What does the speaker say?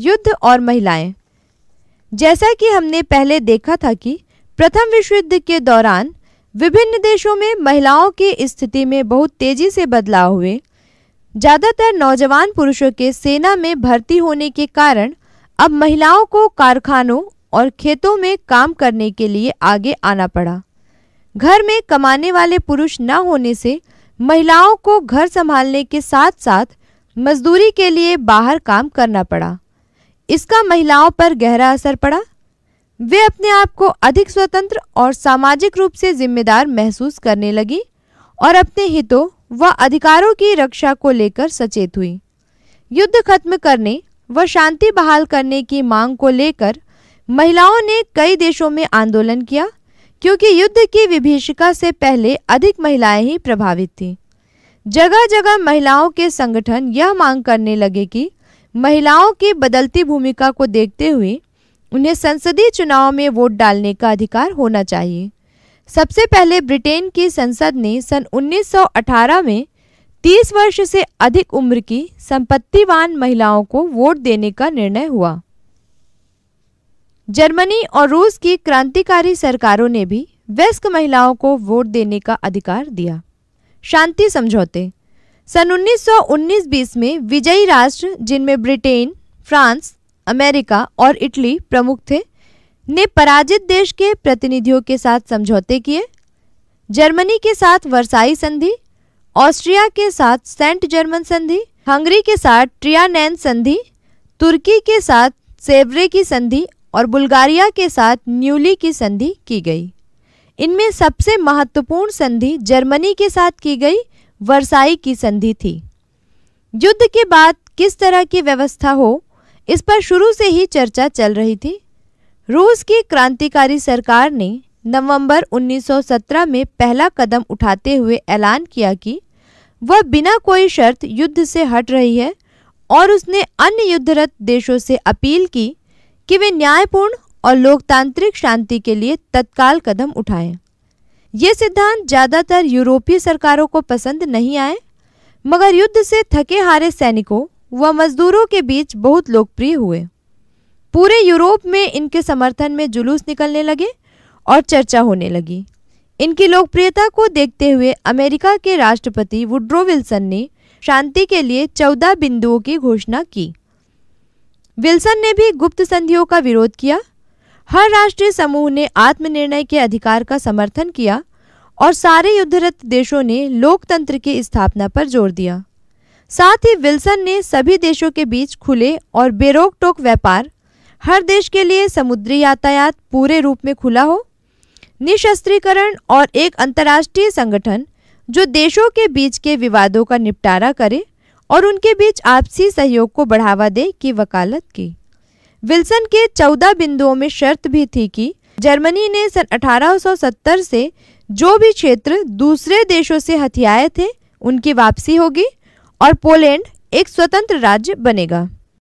युद्ध और महिलाएं जैसा कि हमने पहले देखा था कि प्रथम विश्व युद्ध के दौरान विभिन्न देशों में महिलाओं की स्थिति में बहुत तेजी से बदलाव हुए ज़्यादातर नौजवान पुरुषों के सेना में भर्ती होने के कारण अब महिलाओं को कारखानों और खेतों में काम करने के लिए आगे आना पड़ा घर में कमाने वाले पुरुष न होने से महिलाओं को घर संभालने के साथ साथ मजदूरी के लिए बाहर काम करना पड़ा इसका महिलाओं पर गहरा असर पड़ा वे अपने आप को अधिक स्वतंत्र और सामाजिक रूप से जिम्मेदार महसूस करने लगी और अपने हितों व अधिकारों की रक्षा को लेकर सचेत हुई युद्ध खत्म करने व शांति बहाल करने की मांग को लेकर महिलाओं ने कई देशों में आंदोलन किया क्योंकि युद्ध की विभीषिका से पहले अधिक महिलाएं ही प्रभावित थीं। जगह जगह महिलाओं के संगठन यह मांग करने लगे कि महिलाओं की बदलती भूमिका को देखते हुए उन्हें संसदीय चुनाव में वोट डालने का अधिकार होना चाहिए सबसे पहले ब्रिटेन की संसद ने सन 1918 में 30 वर्ष से अधिक उम्र की संपत्तिवान महिलाओं को वोट देने का निर्णय हुआ जर्मनी और रूस की क्रांतिकारी सरकारों ने भी वयस्क महिलाओं को वोट देने का अधिकार दिया शांति समझौते सन 1919-20 में विजयी राष्ट्र जिनमें ब्रिटेन फ्रांस अमेरिका और इटली प्रमुख थे ने पराजित देश के प्रतिनिधियों के साथ समझौते किए जर्मनी के साथ वर्साई संधि ऑस्ट्रिया के साथ सेंट जर्मन संधि हंगरी के साथ ट्रियानैन संधि तुर्की के साथ सेवरे की संधि और बुल्गारिया के साथ न्यूली की संधि की गई इनमें सबसे महत्वपूर्ण संधि जर्मनी के साथ की गई वर्साई की संधि थी युद्ध के बाद किस तरह की व्यवस्था हो इस पर शुरू से ही चर्चा चल रही थी रूस की क्रांतिकारी सरकार ने नवंबर 1917 में पहला कदम उठाते हुए ऐलान किया कि वह बिना कोई शर्त युद्ध से हट रही है और उसने अन्य युद्धरत देशों से अपील की कि वे न्यायपूर्ण और लोकतांत्रिक शांति के लिए तत्काल कदम उठाएं ये सिद्धांत ज़्यादातर यूरोपीय सरकारों को पसंद नहीं आए मगर युद्ध से थके हारे सैनिकों व मजदूरों के बीच बहुत लोकप्रिय हुए पूरे यूरोप में इनके समर्थन में जुलूस निकलने लगे और चर्चा होने लगी इनकी लोकप्रियता को देखते हुए अमेरिका के राष्ट्रपति वुड्रो विल्सन ने शांति के लिए चौदह बिंदुओं की घोषणा की विल्सन ने भी गुप्त संधियों का विरोध किया हर राष्ट्रीय समूह ने आत्मनिर्णय के अधिकार का समर्थन किया और सारे युद्धरत देशों ने लोकतंत्र की स्थापना पर जोर दिया साथ ही विल्सन ने सभी देशों के बीच खुले और बेरोक टोक व्यापार हर देश के लिए समुद्री यातायात पूरे रूप में खुला हो निशस्त्रीकरण और एक अंतर्राष्ट्रीय संगठन जो देशों के बीच के विवादों का निपटारा करे और उनके बीच आपसी सहयोग को बढ़ावा दे की वकालत की विल्सन के चौदह बिंदुओं में शर्त भी थी कि जर्मनी ने सन 1870 से जो भी क्षेत्र दूसरे देशों से हथियाए थे उनकी वापसी होगी और पोलैंड एक स्वतंत्र राज्य बनेगा